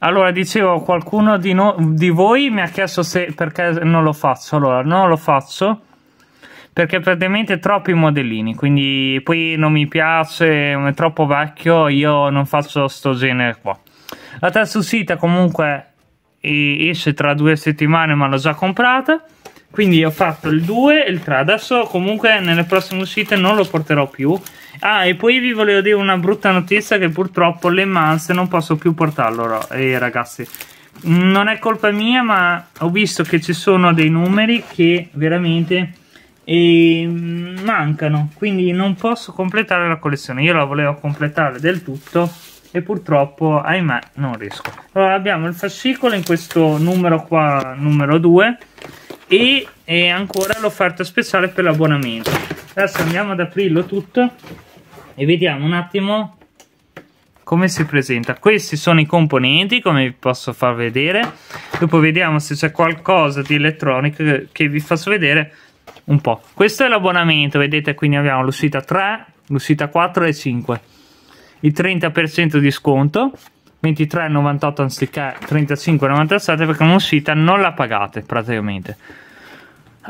Allora, dicevo, qualcuno di, no di, voi mi ha chiesto se perché non lo faccio. Allora, non lo faccio perché praticamente troppi modellini, quindi poi non mi piace, è troppo vecchio, io non faccio sto genere qua. La terza uscita comunque esce tra due settimane, ma l'ho già comprata quindi ho fatto il 2 e il 3 adesso comunque nelle prossime uscite non lo porterò più ah e poi vi volevo dire una brutta notizia che purtroppo le Mans non posso più portarlo eh, ragazzi non è colpa mia ma ho visto che ci sono dei numeri che veramente eh, mancano quindi non posso completare la collezione io la volevo completare del tutto e purtroppo ahimè non riesco allora abbiamo il fascicolo in questo numero qua numero 2 e, e ancora l'offerta speciale per l'abbonamento adesso andiamo ad aprirlo tutto e vediamo un attimo come si presenta questi sono i componenti come vi posso far vedere dopo vediamo se c'è qualcosa di elettronico che vi faccio vedere un po' questo è l'abbonamento vedete quindi abbiamo l'uscita 3 l'uscita 4 e 5 il 30% di sconto 23,98 anziché 35,97 perché un'uscita non la pagate praticamente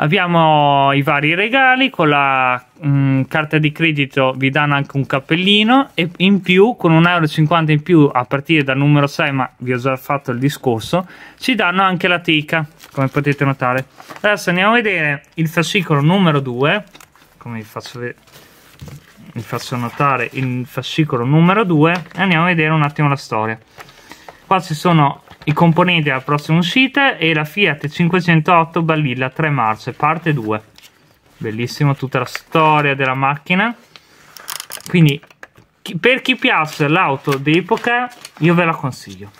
Abbiamo i vari regali, con la mh, mm, carta di credito vi danno anche un cappellino e in più con 1,50 euro in più a partire dal numero 6, ma vi ho già fatto il discorso, ci danno anche la teca, come potete notare. Adesso andiamo a vedere il fascicolo numero 2, come vi faccio, vi faccio notare il fascicolo numero 2 e andiamo a vedere un attimo la storia. Qua ci sono i componenti della prossima uscita e la Fiat 508 Ballilla 3 marce, parte 2. Bellissimo tutta la storia della macchina. Quindi per chi piace l'auto d'epoca io ve la consiglio.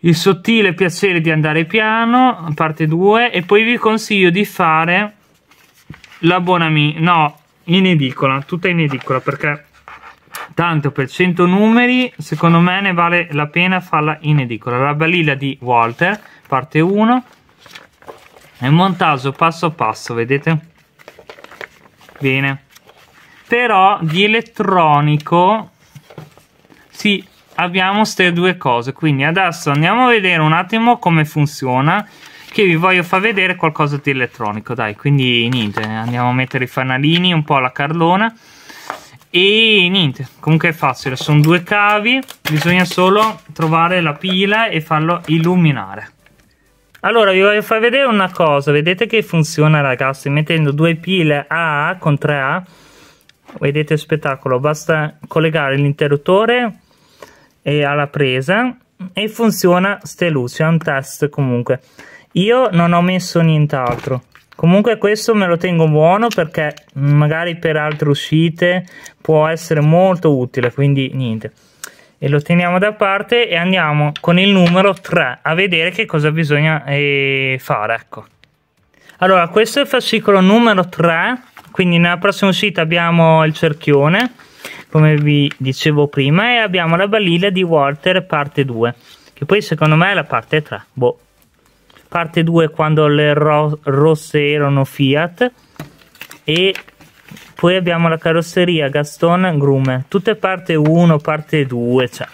Il sottile piacere di andare piano, parte 2, e poi vi consiglio di fare l'abbonamento, no, in edicola, tutta in edicola perché tanto per 100 numeri secondo me ne vale la pena farla in edicola la balilla di Walter parte 1 e un montaggio passo passo vedete bene però di elettronico sì abbiamo queste due cose quindi adesso andiamo a vedere un attimo come funziona che vi voglio far vedere qualcosa di elettronico dai quindi niente andiamo a mettere i fanalini un po' la carlona e niente comunque è facile sono due cavi bisogna solo trovare la pila e farlo illuminare allora vi voglio far vedere una cosa vedete che funziona ragazzi mettendo due pile A con 3A vedete il spettacolo basta collegare l'interruttore e alla presa e funziona ste luci è un test comunque io non ho messo nient'altro comunque questo me lo tengo buono perché magari per altre uscite può essere molto utile quindi niente e lo teniamo da parte e andiamo con il numero 3 a vedere che cosa bisogna eh, fare ecco allora questo è il fascicolo numero 3 quindi nella prossima uscita abbiamo il cerchione come vi dicevo prima e abbiamo la balilla di Walter parte 2 che poi secondo me è la parte 3 boh parte 2 quando le ro rosse erano Fiat e poi abbiamo la carrozzeria Gaston Grume tutte parte 1 parte 2 cioè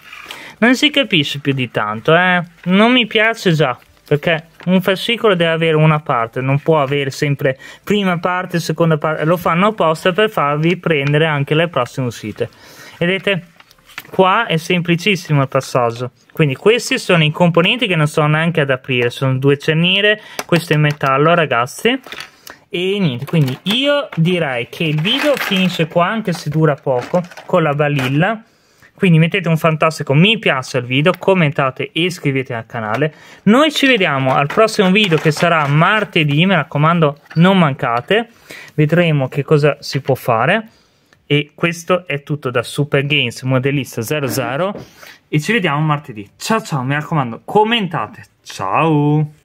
non si capisce più di tanto eh? non mi piace già perché un fascicolo deve avere una parte non può avere sempre prima parte seconda parte lo fanno apposta per farvi prendere anche le prossime uscite vedete Qua è semplicissimo il passaggio. Quindi questi sono i componenti che non sono neanche ad aprire, sono due cerniere, questo è in metallo ragazzi. E niente, quindi io direi che il video finisce qua, anche se dura poco, con la balilla. Quindi mettete un fantastico mi piace al video, commentate e iscrivetevi al canale. Noi ci vediamo al prossimo video che sarà martedì, mi raccomando non mancate. Vedremo che cosa si può fare. E questo è tutto da Super Games Modellista 00 e ci vediamo martedì. Ciao ciao, mi raccomando, commentate. Ciao!